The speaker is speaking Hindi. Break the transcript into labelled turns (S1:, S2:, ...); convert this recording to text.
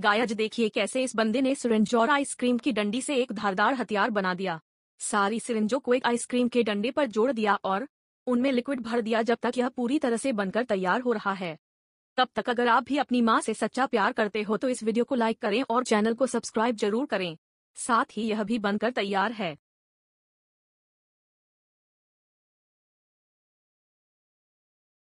S1: गायज देखिए कैसे इस बंदे ने सुरंजो और आइसक्रीम की डंडी से एक धारदार हथियार बना दिया सारी सिरिंजों को एक आइसक्रीम के डंडे पर जोड़ दिया और उनमें लिक्विड भर दिया जब तक यह पूरी तरह से बनकर तैयार हो रहा है तब तक अगर आप भी अपनी माँ से सच्चा प्यार करते हो तो इस वीडियो को लाइक करें और चैनल को सब्सक्राइब जरूर करें साथ ही यह भी बनकर तैयार है